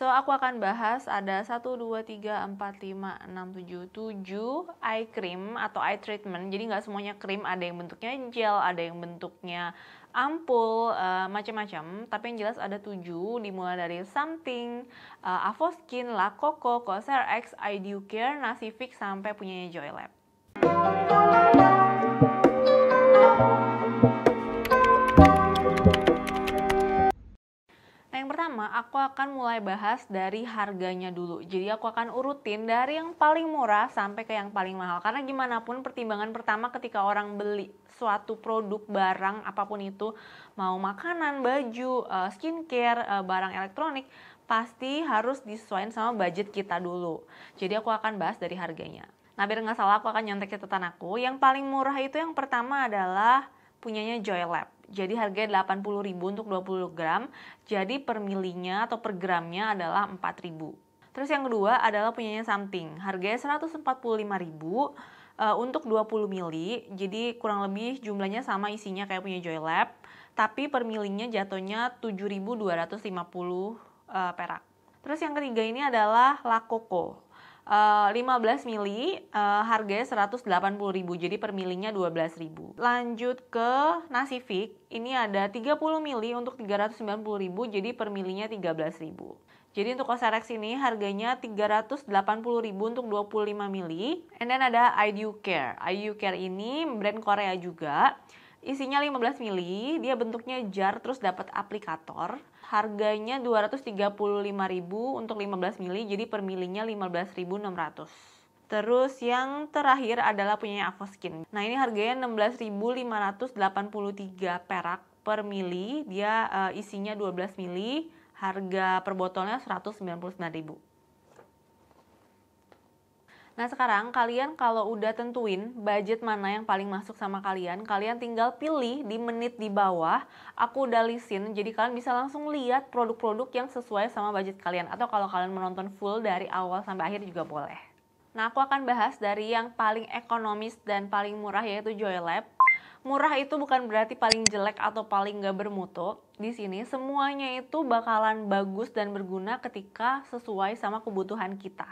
So, aku akan bahas ada 1, 2, 3, 4, 5, 6, 7, 7 eye cream atau eye treatment. Jadi nggak semuanya krim, ada yang bentuknya gel, ada yang bentuknya ampul, uh, macam-macam. Tapi yang jelas ada 7, dimulai dari Something, uh, Avoskin, La Coco, Corsair X, Ideal Care, Nasifik, sampai punyanya Joylab. Lab. pertama aku akan mulai bahas dari harganya dulu. Jadi aku akan urutin dari yang paling murah sampai ke yang paling mahal. Karena gimana pun pertimbangan pertama ketika orang beli suatu produk barang apapun itu, mau makanan, baju, eh, skincare, eh, barang elektronik, pasti harus disesuaikan sama budget kita dulu. Jadi aku akan bahas dari harganya. Nah biar nggak salah aku akan nyontek catatan aku. Yang paling murah itu yang pertama adalah punyanya Joy Lab. Jadi harganya 80.000 untuk 20 gram. Jadi per milinya atau per gramnya adalah 4.000. Terus yang kedua adalah punyanya something. Harganya 145.000 uh, eh, untuk 20 mili, jadi kurang lebih jumlahnya sama isinya kayak punya Joylab, tapi per milinya jatuhnya 7.250 uh, eh, perak. Terus yang ketiga ini adalah La Coco. 15 eh, mili uh, harganya 180.000 jadi per milinya 12.000. Lanjut ke Nasifik, ini ada 30 mili untuk 390.000 jadi per milinya 13.000. Jadi untuk Oserex ini harganya 380.000 untuk 25 mili. And then ada IDU Care. IDU Care ini brand Korea juga. Isinya 15 mili, dia bentuknya jar terus dapat aplikator. Harganya 235.000 untuk 15 mili, jadi per milinya 15.600. Terus yang terakhir adalah punya Avoskin. Nah, ini harganya 16.583 perak per mili. Dia uh, isinya 12 mili, harga per botolnya 199.000. Nah sekarang kalian kalau udah tentuin budget mana yang paling masuk sama kalian, kalian tinggal pilih di menit di bawah, aku udah listin, jadi kalian bisa langsung lihat produk-produk yang sesuai sama budget kalian. Atau kalau kalian menonton full dari awal sampai akhir juga boleh. Nah aku akan bahas dari yang paling ekonomis dan paling murah yaitu Joylab. Murah itu bukan berarti paling jelek atau paling nggak bermutu. Di sini semuanya itu bakalan bagus dan berguna ketika sesuai sama kebutuhan kita.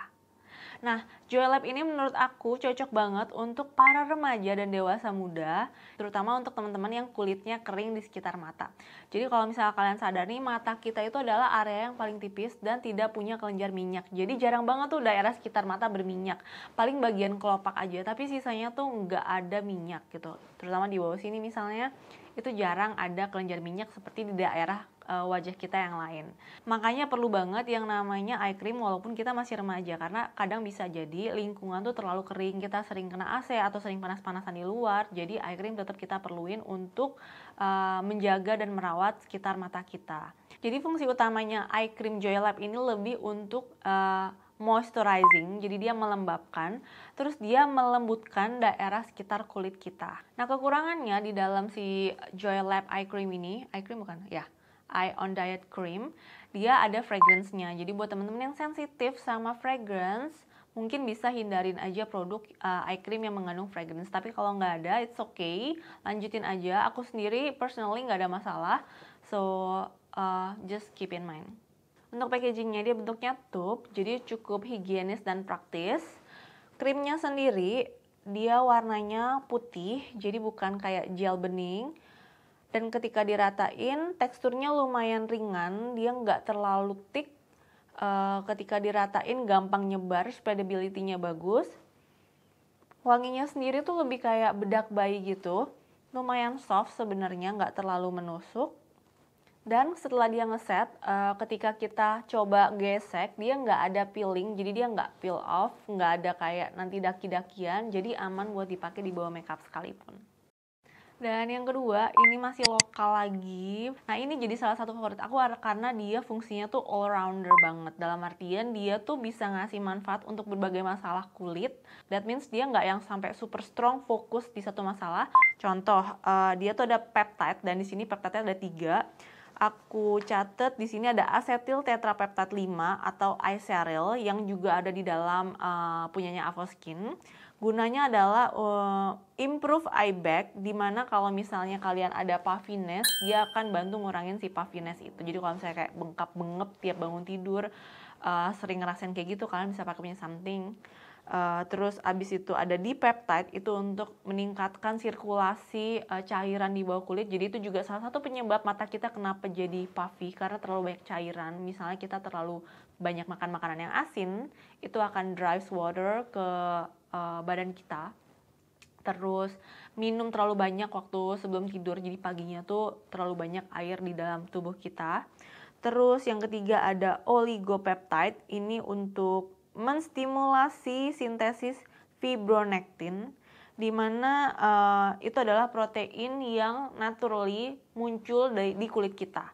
Nah, Joy Lab ini menurut aku cocok banget untuk para remaja dan dewasa muda, terutama untuk teman-teman yang kulitnya kering di sekitar mata. Jadi kalau misalnya kalian sadari mata kita itu adalah area yang paling tipis dan tidak punya kelenjar minyak. Jadi jarang banget tuh daerah sekitar mata berminyak. Paling bagian kelopak aja, tapi sisanya tuh nggak ada minyak gitu. Terutama di bawah sini misalnya, itu jarang ada kelenjar minyak seperti di daerah uh, wajah kita yang lain. Makanya perlu banget yang namanya eye cream walaupun kita masih remaja karena kadang bisa jadi lingkungan tuh terlalu kering, kita sering kena AC atau sering panas-panasan di luar. Jadi eye cream tetap kita perluin untuk uh, menjaga dan merawat sekitar mata kita. Jadi fungsi utamanya eye cream Joylab ini lebih untuk uh, moisturizing, jadi dia melembabkan, terus dia melembutkan daerah sekitar kulit kita. Nah kekurangannya di dalam si Joylab eye cream ini, eye cream bukan? Ya, Eye on Diet Cream, dia ada fragrance-nya. Jadi buat teman-teman yang sensitif sama fragrance, mungkin bisa hindarin aja produk uh, eye cream yang mengandung fragrance. Tapi kalau nggak ada, it's okay. Lanjutin aja. Aku sendiri personally nggak ada masalah. So, uh, just keep in mind. Untuk packagingnya dia bentuknya tube, jadi cukup higienis dan praktis. Krimnya sendiri dia warnanya putih, jadi bukan kayak gel bening dan ketika diratain teksturnya lumayan ringan dia nggak terlalu thick uh, ketika diratain gampang nyebar spreadability-nya bagus wanginya sendiri tuh lebih kayak bedak bayi gitu lumayan soft sebenarnya nggak terlalu menusuk dan setelah dia ngeset uh, ketika kita coba gesek dia nggak ada peeling jadi dia nggak peel off nggak ada kayak nanti daki-dakian jadi aman buat dipakai di bawah makeup sekalipun dan yang kedua, ini masih lokal lagi. Nah, ini jadi salah satu favorit aku karena dia fungsinya tuh all rounder banget. Dalam artian dia tuh bisa ngasih manfaat untuk berbagai masalah kulit. That means dia nggak yang sampai super strong fokus di satu masalah. Contoh, uh, dia tuh ada peptide dan di sini peptide ada tiga aku catat di sini ada asetil tetrapeptat 5 atau iseril yang juga ada di dalam uh, punyanya Avoskin. Gunanya adalah uh, improve eye bag di mana kalau misalnya kalian ada puffiness, dia akan bantu ngurangin si puffiness itu. Jadi kalau misalnya kayak bengkak bengep tiap bangun tidur uh, sering ngerasain kayak gitu, kalian bisa pakai punya something Uh, terus abis itu ada di peptide itu untuk meningkatkan sirkulasi uh, cairan di bawah kulit. Jadi itu juga salah satu penyebab mata kita kenapa jadi puffy karena terlalu banyak cairan. Misalnya kita terlalu banyak makan makanan yang asin, itu akan drives water ke uh, badan kita. Terus minum terlalu banyak waktu sebelum tidur. Jadi paginya tuh terlalu banyak air di dalam tubuh kita. Terus yang ketiga ada oligopeptide. Ini untuk menstimulasi sintesis fibronectin, di mana uh, itu adalah protein yang naturally muncul di, di kulit kita.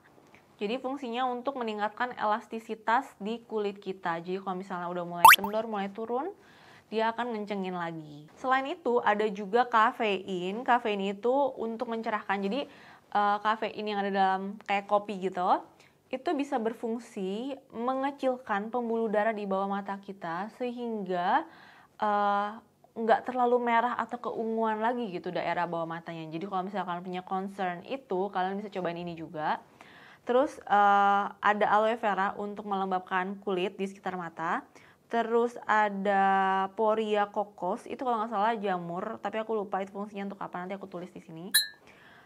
Jadi fungsinya untuk meningkatkan elastisitas di kulit kita. Jadi kalau misalnya udah mulai kendor, mulai turun, dia akan ngencengin lagi. Selain itu ada juga kafein. Kafein itu untuk mencerahkan. Jadi uh, kafein yang ada dalam kayak kopi gitu itu bisa berfungsi mengecilkan pembuluh darah di bawah mata kita sehingga eh, nggak uh, terlalu merah atau keunguan lagi gitu daerah bawah matanya. Jadi kalau misalnya kalian punya concern itu, kalian bisa cobain ini juga. Terus uh, ada aloe vera untuk melembabkan kulit di sekitar mata. Terus ada poria kokos, itu kalau nggak salah jamur, tapi aku lupa itu fungsinya untuk apa nanti aku tulis di sini.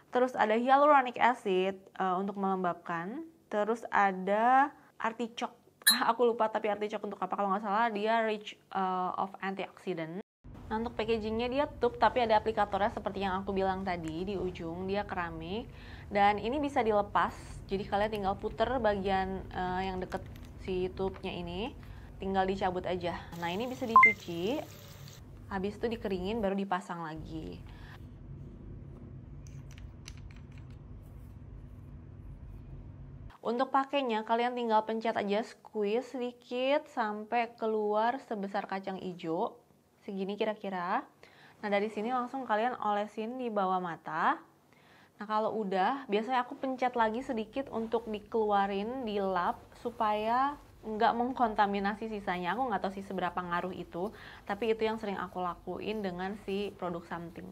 Terus ada hyaluronic acid uh, untuk melembabkan terus ada artichok ah, aku lupa tapi artichok untuk apa kalau nggak salah dia rich uh, of antioxidant nah untuk packagingnya dia tutup tapi ada aplikatornya seperti yang aku bilang tadi di ujung dia keramik dan ini bisa dilepas jadi kalian tinggal puter bagian uh, yang deket si tutupnya ini tinggal dicabut aja nah ini bisa dicuci habis itu dikeringin baru dipasang lagi Untuk pakainya kalian tinggal pencet aja squeeze sedikit sampai keluar sebesar kacang hijau. Segini kira-kira. Nah, dari sini langsung kalian olesin di bawah mata. Nah, kalau udah, biasanya aku pencet lagi sedikit untuk dikeluarin di lap supaya nggak mengkontaminasi sisanya. Aku nggak tahu sih seberapa ngaruh itu, tapi itu yang sering aku lakuin dengan si produk samping.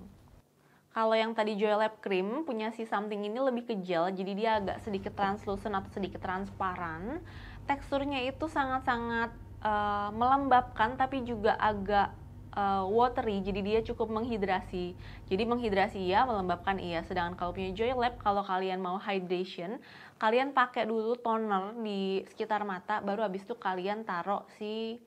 Kalau yang tadi Joy Lab Cream punya si something ini lebih ke gel, jadi dia agak sedikit translucent atau sedikit transparan. Teksturnya itu sangat-sangat uh, melembabkan tapi juga agak uh, watery, jadi dia cukup menghidrasi. Jadi menghidrasi ya, melembabkan iya. Sedangkan kalau punya Joy Lab, kalau kalian mau hydration, kalian pakai dulu toner di sekitar mata, baru habis itu kalian taruh si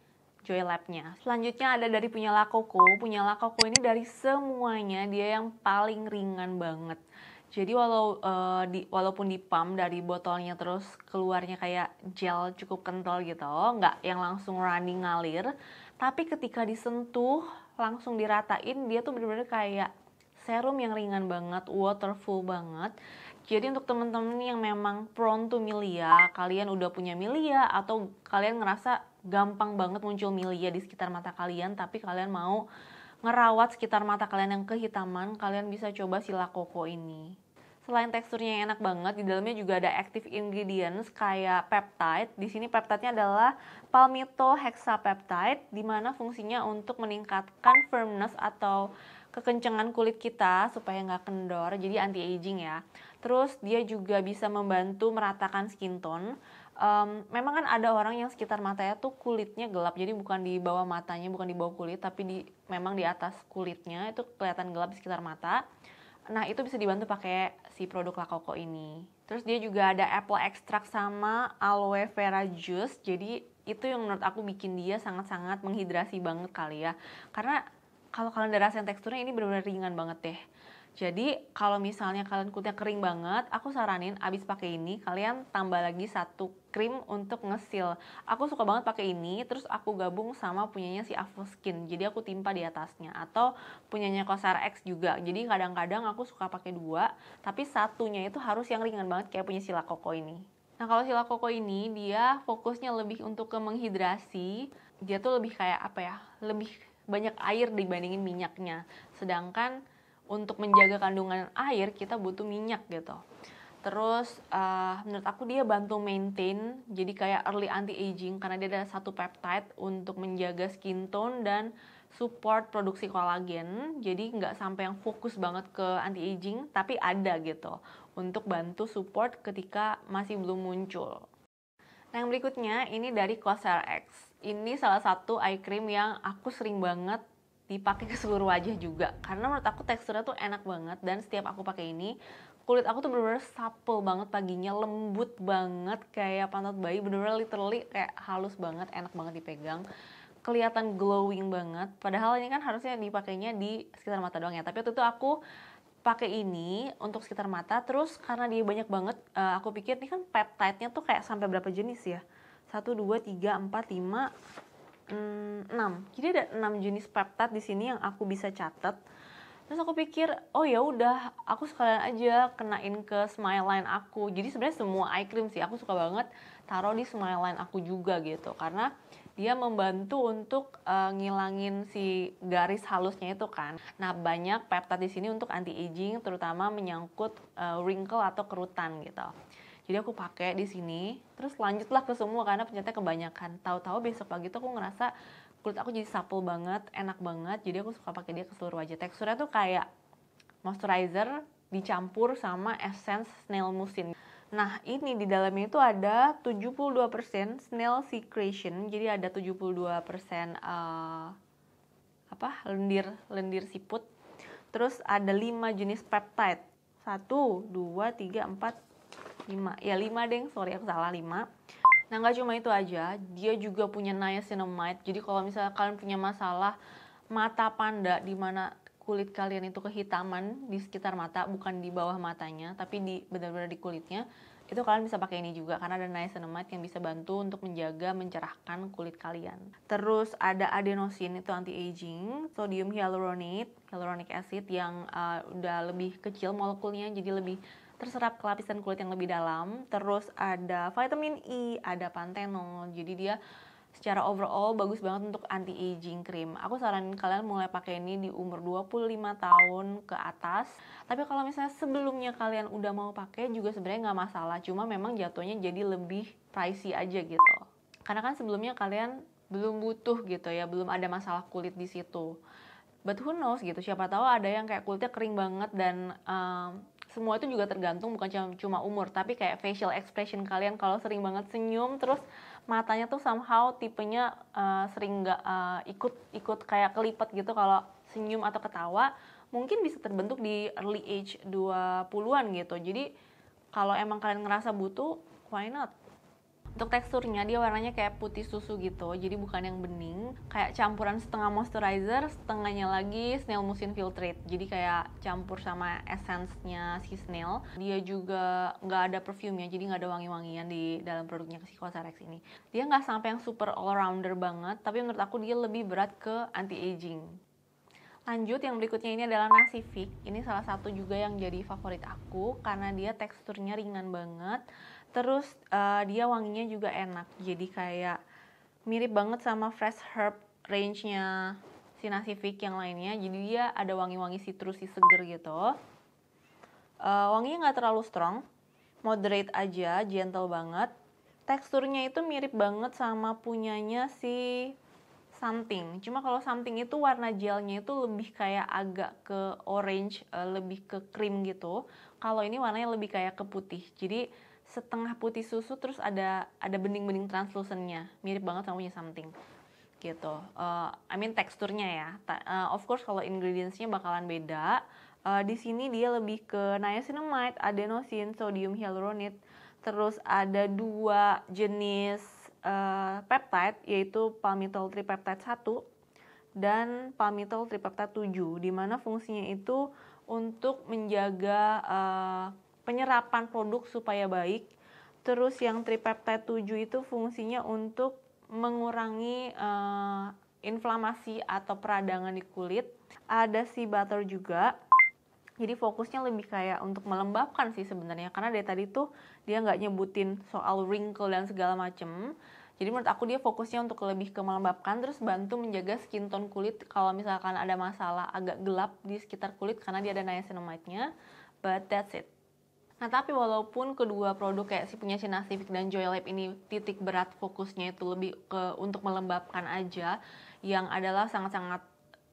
Joy Lab-nya. Selanjutnya ada dari punya Lakoko. Punya Lakoko ini dari semuanya dia yang paling ringan banget. Jadi walau uh, di, walaupun dipam dari botolnya terus keluarnya kayak gel cukup kental gitu, nggak yang langsung running ngalir. Tapi ketika disentuh langsung diratain dia tuh bener-bener kayak serum yang ringan banget, waterful banget jadi untuk teman-teman yang memang prone to milia, kalian udah punya milia atau kalian ngerasa gampang banget muncul milia di sekitar mata kalian tapi kalian mau ngerawat sekitar mata kalian yang kehitaman, kalian bisa coba sila koko ini. Selain teksturnya yang enak banget, di dalamnya juga ada active ingredients kayak peptide. Di sini peptide-nya adalah palmito hexapeptide, di mana fungsinya untuk meningkatkan firmness atau kekencangan kulit kita supaya nggak kendor, jadi anti aging ya. Terus dia juga bisa membantu meratakan skin tone. Um, memang kan ada orang yang sekitar matanya tuh kulitnya gelap, jadi bukan di bawah matanya, bukan di bawah kulit, tapi di memang di atas kulitnya itu kelihatan gelap di sekitar mata. Nah itu bisa dibantu pakai si produk Lakoko ini. Terus dia juga ada apple extract sama aloe vera juice, jadi itu yang menurut aku bikin dia sangat-sangat menghidrasi banget kali ya. Karena kalau kalian udah rasain teksturnya ini benar-benar ringan banget deh jadi kalau misalnya kalian kulitnya kering banget, aku saranin abis pakai ini kalian tambah lagi satu krim untuk ngesil. Aku suka banget pakai ini, terus aku gabung sama punyanya si Avoskin. Skin. Jadi aku timpa di atasnya atau punyanya Kosar X juga. Jadi kadang-kadang aku suka pakai dua, tapi satunya itu harus yang ringan banget kayak punya Sila Coco ini. Nah kalau Sila Coco ini dia fokusnya lebih untuk ke menghidrasi. Dia tuh lebih kayak apa ya? Lebih banyak air dibandingin minyaknya. Sedangkan untuk menjaga kandungan air kita butuh minyak gitu. Terus uh, menurut aku dia bantu maintain jadi kayak early anti aging karena dia ada satu peptide untuk menjaga skin tone dan support produksi kolagen. Jadi nggak sampai yang fokus banget ke anti aging tapi ada gitu untuk bantu support ketika masih belum muncul. Nah yang berikutnya ini dari CosRx. Ini salah satu eye cream yang aku sering banget dipakai ke seluruh wajah juga karena menurut aku teksturnya tuh enak banget dan setiap aku pakai ini kulit aku tuh bener-bener supple banget paginya lembut banget kayak pantat bayi bener-bener literally kayak halus banget enak banget dipegang kelihatan glowing banget padahal ini kan harusnya dipakainya di sekitar mata doang ya tapi waktu itu aku pakai ini untuk sekitar mata terus karena dia banyak banget eh, aku pikir ini kan peptide-nya tuh kayak sampai berapa jenis ya satu dua tiga empat lima 6. Hmm, Jadi ada 6 jenis peptat di sini yang aku bisa catat. Terus aku pikir, oh ya udah, aku sekalian aja kenain ke smile line aku. Jadi sebenarnya semua eye cream sih aku suka banget taruh di smile line aku juga gitu karena dia membantu untuk uh, ngilangin si garis halusnya itu kan. Nah, banyak peptat di sini untuk anti aging terutama menyangkut uh, wrinkle atau kerutan gitu jadi aku pakai di sini terus lanjutlah ke semua karena ternyata kebanyakan tahu-tahu besok pagi tuh aku ngerasa kulit aku jadi supple banget enak banget jadi aku suka pakai dia ke seluruh wajah teksturnya tuh kayak moisturizer dicampur sama essence snail musin Nah, ini di dalamnya itu ada 72% snail secretion. Jadi ada 72% uh, eh, apa? lendir lendir siput. Terus ada 5 jenis peptide. 1 2 3 4 lima ya lima deng sorry aku salah lima nah nggak cuma itu aja dia juga punya niacinamide jadi kalau misalnya kalian punya masalah mata panda di mana kulit kalian itu kehitaman di sekitar mata bukan di bawah matanya tapi di benar-benar di kulitnya itu kalian bisa pakai ini juga karena ada niacinamide yang bisa bantu untuk menjaga mencerahkan kulit kalian. Terus ada adenosin itu anti aging, sodium hyaluronate, hyaluronic acid yang uh, udah lebih kecil molekulnya jadi lebih terserap ke lapisan kulit yang lebih dalam. Terus ada vitamin E, ada pantenol. Jadi dia secara overall bagus banget untuk anti aging cream. Aku saranin kalian mulai pakai ini di umur 25 tahun ke atas. Tapi kalau misalnya sebelumnya kalian udah mau pakai juga sebenarnya nggak masalah. Cuma memang jatuhnya jadi lebih pricey aja gitu. Karena kan sebelumnya kalian belum butuh gitu ya, belum ada masalah kulit di situ. But who knows gitu, siapa tahu ada yang kayak kulitnya kering banget dan um, semua itu juga tergantung bukan cuma umur, tapi kayak facial expression kalian kalau sering banget senyum terus matanya tuh somehow tipenya uh, sering nggak uh, ikut ikut kayak kelipet gitu kalau senyum atau ketawa mungkin bisa terbentuk di early age 20-an gitu. Jadi kalau emang kalian ngerasa butuh, why not? untuk teksturnya dia warnanya kayak putih susu gitu jadi bukan yang bening kayak campuran setengah moisturizer setengahnya lagi snail musin filtrate jadi kayak campur sama essence-nya si snail dia juga nggak ada perfume-nya jadi nggak ada wangi-wangian di dalam produknya si Cosrx ini dia nggak sampai yang super all rounder banget tapi menurut aku dia lebih berat ke anti aging Lanjut yang berikutnya ini adalah Nasifik. Ini salah satu juga yang jadi favorit aku karena dia teksturnya ringan banget terus uh, dia wanginya juga enak jadi kayak mirip banget sama fresh herb range-nya Sinasific yang lainnya jadi dia ada wangi-wangi sih seger gitu uh, wanginya nggak terlalu strong moderate aja gentle banget teksturnya itu mirip banget sama punyanya si something cuma kalau something itu warna gelnya itu lebih kayak agak ke orange eh, lebih ke krim gitu kalau ini warnanya lebih kayak ke putih jadi setengah putih susu terus ada ada bening-bening translucentnya mirip banget sama punya something gitu uh, I mean teksturnya ya Ta uh, of course kalau ingredientsnya bakalan beda uh, di sini dia lebih ke niacinamide adenosine sodium hyaluronate terus ada dua jenis uh, peptide yaitu palmitol tripeptide 1 dan palmitol tripeptide 7 di mana fungsinya itu untuk menjaga uh, penyerapan produk supaya baik. Terus yang tripeptide 7 itu fungsinya untuk mengurangi uh, inflamasi atau peradangan di kulit. Ada si butter juga. Jadi fokusnya lebih kayak untuk melembabkan sih sebenarnya karena dari tadi tuh dia nggak nyebutin soal wrinkle dan segala macem. Jadi menurut aku dia fokusnya untuk lebih ke melembabkan terus bantu menjaga skin tone kulit kalau misalkan ada masalah agak gelap di sekitar kulit karena dia ada niacinamide-nya. But that's it. Nah, tapi walaupun kedua produk kayak si punya Sina Civic dan Joylab ini titik berat fokusnya itu lebih ke untuk melembabkan aja yang adalah sangat-sangat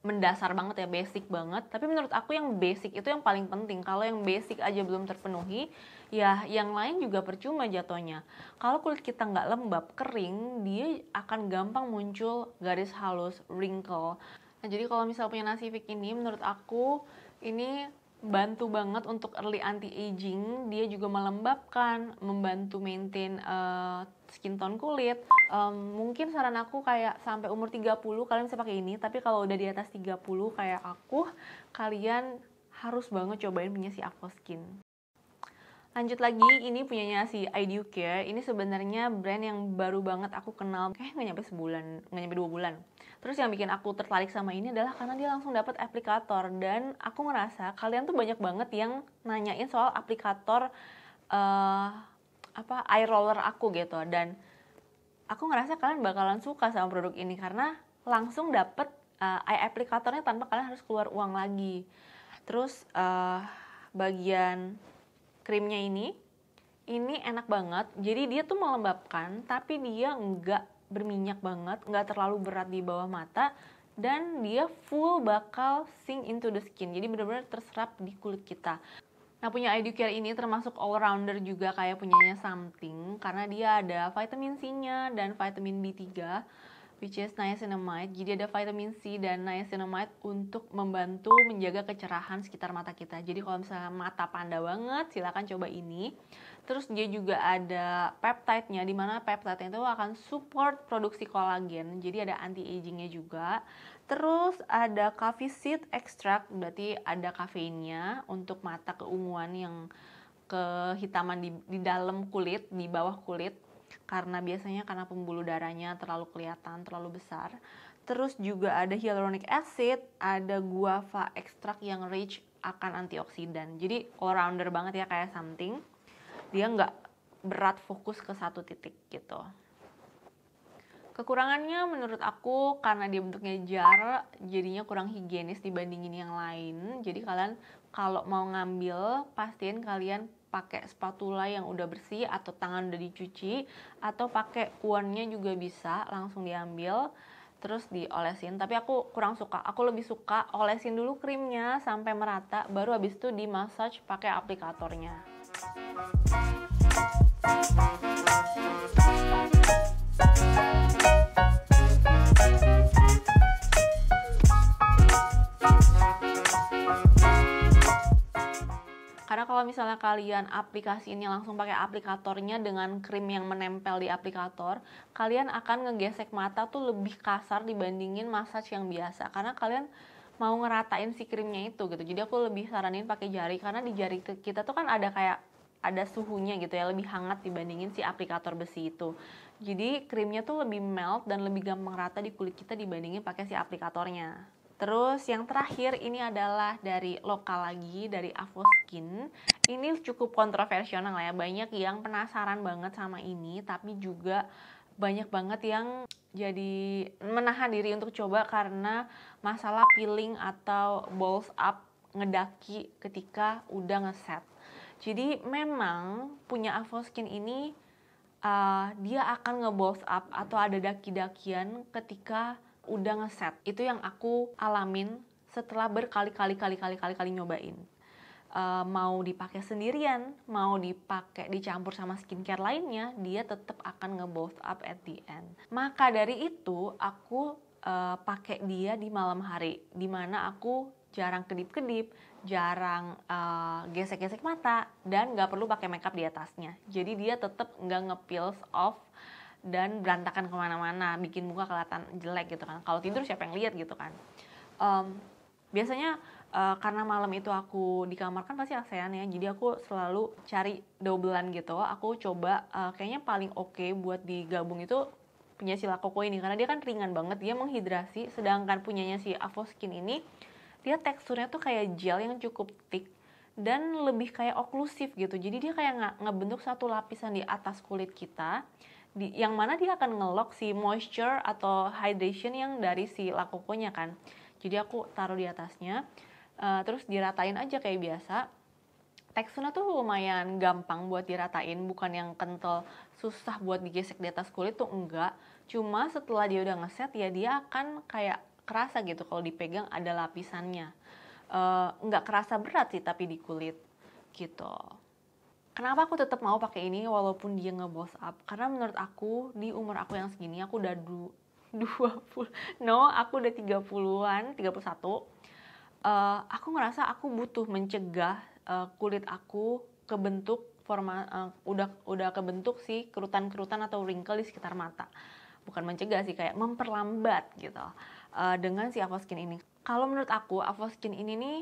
mendasar banget ya, basic banget. Tapi menurut aku yang basic itu yang paling penting. Kalau yang basic aja belum terpenuhi, ya yang lain juga percuma jatuhnya. Kalau kulit kita nggak lembab, kering, dia akan gampang muncul garis halus, wrinkle. Nah, jadi kalau misalnya punya Nasifik ini, menurut aku ini bantu banget untuk early anti aging dia juga melembabkan membantu maintain uh, skin tone kulit um, mungkin saran aku kayak sampai umur 30 kalian bisa pakai ini tapi kalau udah di atas 30 kayak aku kalian harus banget cobain punya si Aqua Skin. Lanjut lagi, ini punyanya si IDU Care. Ini sebenarnya brand yang baru banget aku kenal. Kayaknya nggak nyampe sebulan, nggak nyampe dua bulan. Terus yang bikin aku tertarik sama ini adalah karena dia langsung dapat aplikator. Dan aku ngerasa kalian tuh banyak banget yang nanyain soal aplikator uh, apa air roller aku gitu. Dan aku ngerasa kalian bakalan suka sama produk ini karena langsung dapet uh, eye aplikatornya tanpa kalian harus keluar uang lagi. Terus uh, bagian krimnya ini. Ini enak banget, jadi dia tuh melembabkan, tapi dia nggak berminyak banget, nggak terlalu berat di bawah mata, dan dia full bakal sink into the skin, jadi benar-benar terserap di kulit kita. Nah punya Educare ini termasuk all rounder juga kayak punyanya something karena dia ada vitamin C-nya dan vitamin B3 which is niacinamide. Jadi ada vitamin C dan niacinamide untuk membantu menjaga kecerahan sekitar mata kita. Jadi kalau misalnya mata panda banget, silakan coba ini. Terus dia juga ada peptide-nya, mana peptide itu akan support produksi kolagen, jadi ada anti-agingnya juga. Terus ada coffee seed extract, berarti ada kafeinnya untuk mata keunguan yang kehitaman di, di dalam kulit, di bawah kulit karena biasanya karena pembuluh darahnya terlalu kelihatan, terlalu besar. Terus juga ada hyaluronic acid, ada guava ekstrak yang rich akan antioksidan. Jadi all-rounder banget ya kayak something. Dia nggak berat fokus ke satu titik gitu. Kekurangannya menurut aku karena dia bentuknya jar, jadinya kurang higienis dibandingin yang lain. Jadi kalian kalau mau ngambil, pastiin kalian pakai spatula yang udah bersih atau tangan udah dicuci atau pakai uannya juga bisa langsung diambil terus diolesin tapi aku kurang suka aku lebih suka olesin dulu krimnya sampai merata baru habis itu dimassage pakai aplikatornya Karena kalau misalnya kalian aplikasi ini langsung pakai aplikatornya dengan krim yang menempel di aplikator, kalian akan ngegesek mata tuh lebih kasar dibandingin massage yang biasa. Karena kalian mau ngeratain si krimnya itu gitu. Jadi aku lebih saranin pakai jari karena di jari kita tuh kan ada kayak ada suhunya gitu ya lebih hangat dibandingin si aplikator besi itu jadi krimnya tuh lebih melt dan lebih gampang rata di kulit kita dibandingin pakai si aplikatornya Terus yang terakhir ini adalah dari lokal lagi dari Avoskin. Ini cukup kontroversial lah ya. Banyak yang penasaran banget sama ini tapi juga banyak banget yang jadi menahan diri untuk coba karena masalah peeling atau balls up ngedaki ketika udah ngeset. Jadi memang punya Avoskin ini uh, dia akan ngeballs up atau ada daki-dakian ketika udah ngeset itu yang aku alamin setelah berkali-kali kali-kali kali-kali nyobain uh, mau dipakai sendirian mau dipakai dicampur sama skincare lainnya dia tetap akan nge up at the end maka dari itu aku uh, pakai dia di malam hari dimana aku jarang kedip-kedip, jarang gesek eh, gesek-gesek mata, dan nggak perlu pakai makeup di atasnya. Jadi dia tetap nggak ngepills off dan berantakan kemana-mana bikin muka kelihatan jelek gitu kan kalau tidur siapa yang lihat gitu kan um, biasanya uh, karena malam itu aku di kamar kan pasti ASEAN ya jadi aku selalu cari dobelan gitu aku coba uh, kayaknya paling oke okay buat digabung itu punya si koko ini karena dia kan ringan banget dia menghidrasi sedangkan punyanya si Avoskin ini dia teksturnya tuh kayak gel yang cukup thick dan lebih kayak oklusif gitu jadi dia kayak nggak ngebentuk satu lapisan di atas kulit kita di, yang mana dia akan ngelok si moisture atau hydration yang dari si lakokonya kan. Jadi aku taruh di atasnya, uh, terus diratain aja kayak biasa. Teksturnya tuh lumayan gampang buat diratain, bukan yang kental susah buat digesek di atas kulit tuh enggak. Cuma setelah dia udah ngeset ya dia akan kayak kerasa gitu kalau dipegang ada lapisannya. Uh, eh, nggak kerasa berat sih tapi di kulit gitu kenapa aku tetap mau pakai ini walaupun dia nge up karena menurut aku di umur aku yang segini aku udah du 20 no aku udah 30-an 31 uh, aku ngerasa aku butuh mencegah uh, kulit aku kebentuk forma uh, udah udah bentuk sih kerutan-kerutan atau wrinkle di sekitar mata bukan mencegah sih kayak memperlambat gitu uh, dengan si Avoskin ini. Kalau menurut aku Avoskin ini nih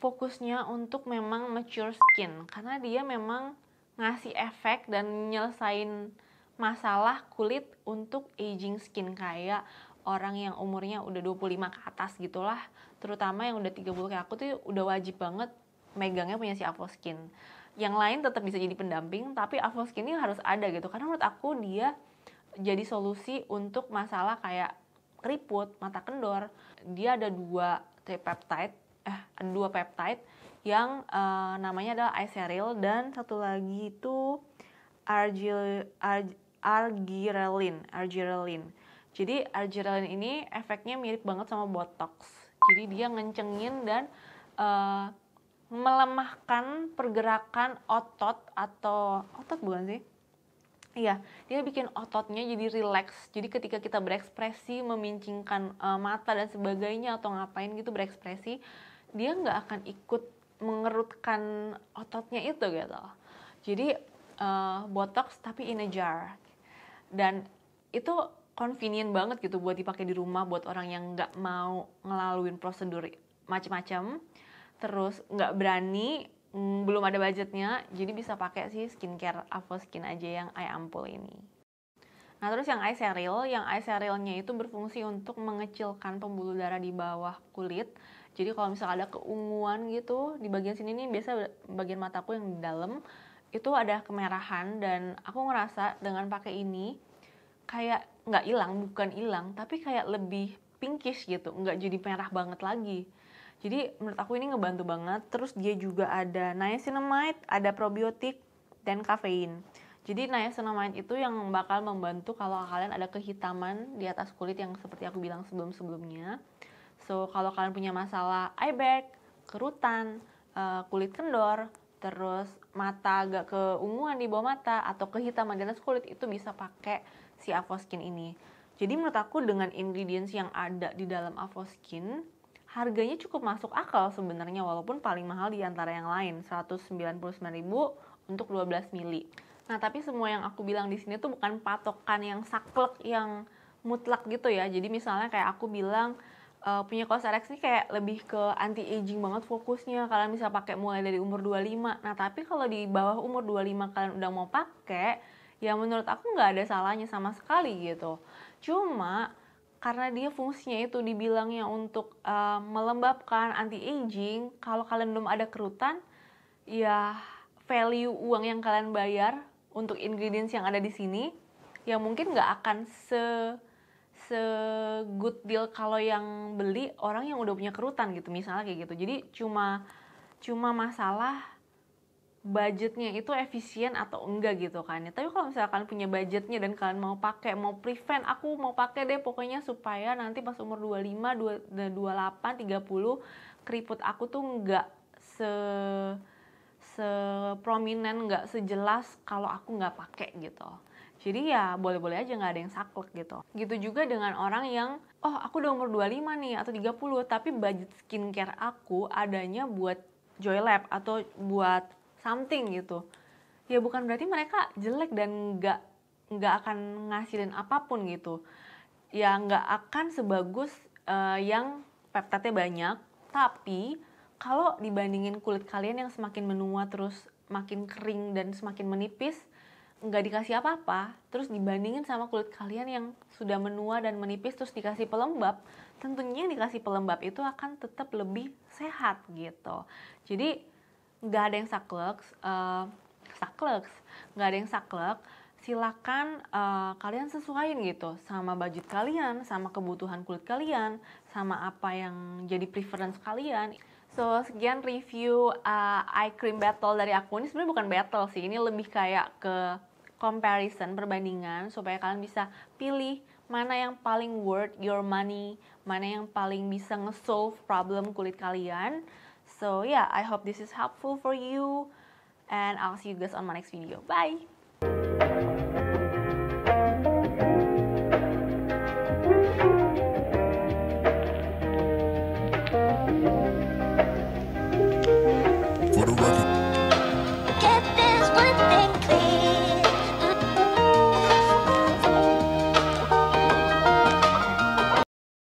fokusnya untuk memang mature skin karena dia memang ngasih efek dan nyelesain masalah kulit untuk aging skin kayak orang yang umurnya udah 25 ke atas gitulah terutama yang udah 30 kayak aku tuh udah wajib banget megangnya punya si Avoskin yang lain tetap bisa jadi pendamping tapi Avoskin ini harus ada gitu karena menurut aku dia jadi solusi untuk masalah kayak keriput, mata kendor dia ada dua tripeptide peptide eh ada dua peptide yang uh, namanya adalah iseril dan satu lagi itu argil, arg, argirelin, argirelin. Jadi argirelin ini efeknya mirip banget sama botox. Jadi dia ngencengin dan uh, melemahkan pergerakan otot atau otot bukan sih? Iya, dia bikin ototnya jadi rileks Jadi ketika kita berekspresi, memincingkan uh, mata dan sebagainya atau ngapain gitu berekspresi, dia nggak akan ikut mengerutkan ototnya itu gitu. Jadi uh, botox tapi in a jar. Dan itu convenient banget gitu buat dipakai di rumah buat orang yang nggak mau ngelaluin prosedur macam-macam, terus nggak berani mm, belum ada budgetnya jadi bisa pakai sih skincare Avoskin aja yang eye ampul ini nah terus yang eye seril yang eye serilnya itu berfungsi untuk mengecilkan pembuluh darah di bawah kulit jadi kalau misalnya ada keunguan gitu di bagian sini nih biasa bagian mataku yang di dalam itu ada kemerahan dan aku ngerasa dengan pakai ini kayak nggak hilang bukan hilang tapi kayak lebih pinkish gitu nggak jadi merah banget lagi jadi menurut aku ini ngebantu banget. Terus dia juga ada niacinamide, ada probiotik, dan kafein. Jadi niacinamide itu yang bakal membantu kalau kalian ada kehitaman di atas kulit yang seperti aku bilang sebelum-sebelumnya. So, kalau kalian punya masalah eye bag, kerutan, eh, kulit kendor, terus mata agak keunguan di bawah mata atau kehitaman di atas kulit itu bisa pakai si Avoskin ini. Jadi menurut aku dengan ingredients yang ada di dalam Avoskin harganya cukup masuk akal sebenarnya walaupun paling mahal di antara yang lain 199.000 untuk 12 mili. Nah, tapi semua yang aku bilang di sini tuh bukan patokan yang saklek yang mutlak gitu ya. Jadi misalnya kayak aku bilang uh, punya Cosrx ini kayak lebih ke anti aging banget fokusnya. Kalian bisa pakai mulai dari umur 25. Nah, tapi kalau di bawah umur 25 kalian udah mau pakai, ya menurut aku nggak ada salahnya sama sekali gitu. Cuma karena dia fungsinya itu dibilangnya untuk uh, melembabkan anti aging kalau kalian belum ada kerutan ya value uang yang kalian bayar untuk ingredients yang ada di sini ya mungkin nggak akan se se good deal kalau yang beli orang yang udah punya kerutan gitu misalnya kayak gitu jadi cuma cuma masalah budgetnya itu efisien atau enggak gitu kan ya. Tapi kalau misalkan punya budgetnya dan kalian mau pakai, mau prevent, aku mau pakai deh pokoknya supaya nanti pas umur 25, 28, 30 keriput aku tuh enggak se prominent enggak sejelas kalau aku enggak pakai gitu. Jadi ya boleh-boleh aja nggak ada yang saklek gitu. Gitu juga dengan orang yang, oh aku udah umur 25 nih atau 30, tapi budget skincare aku adanya buat Joy Lab atau buat something gitu ya bukan berarti mereka jelek dan nggak nggak akan ngasilin apapun gitu ya nggak akan sebagus uh, yang peptatnya banyak tapi kalau dibandingin kulit kalian yang semakin menua terus makin kering dan semakin menipis nggak dikasih apa-apa terus dibandingin sama kulit kalian yang sudah menua dan menipis terus dikasih pelembab tentunya yang dikasih pelembab itu akan tetap lebih sehat gitu jadi nggak ada yang saklek, uh, saklek, nggak ada yang saklek, silakan uh, kalian sesuaiin gitu sama budget kalian, sama kebutuhan kulit kalian, sama apa yang jadi preference kalian. So, sekian review uh, eye cream battle dari aku. Ini sebenarnya bukan battle sih, ini lebih kayak ke comparison, perbandingan supaya kalian bisa pilih mana yang paling worth your money, mana yang paling bisa nge-solve problem kulit kalian. So yeah, I hope this is helpful for you and I'll see you guys on my next video. Bye!